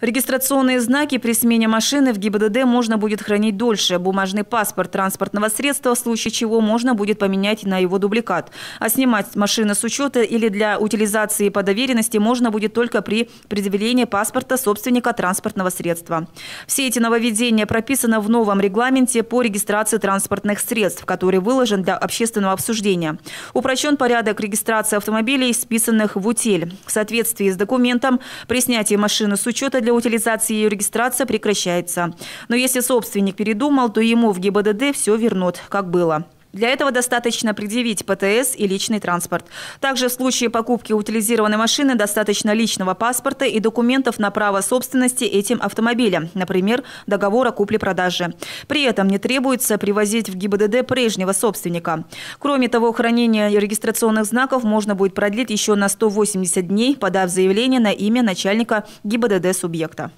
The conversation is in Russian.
Регистрационные знаки при смене машины в ГИБДД можно будет хранить дольше. Бумажный паспорт транспортного средства, в случае чего можно будет поменять на его дубликат. А снимать машину с учета или для утилизации по доверенности можно будет только при предъявлении паспорта собственника транспортного средства. Все эти нововведения прописаны в новом регламенте по регистрации транспортных средств, который выложен для общественного обсуждения. Упрощен порядок регистрации автомобилей, списанных в утиль. В соответствии с документом, при снятии машины с учета для для утилизации ее регистрация прекращается. Но если собственник передумал, то ему в ГИБДД все вернут, как было. Для этого достаточно предъявить ПТС и личный транспорт. Также в случае покупки утилизированной машины достаточно личного паспорта и документов на право собственности этим автомобилем, например, договора купли-продажи. При этом не требуется привозить в ГИБДД прежнего собственника. Кроме того, хранение регистрационных знаков можно будет продлить еще на 180 дней, подав заявление на имя начальника ГИБДД субъекта.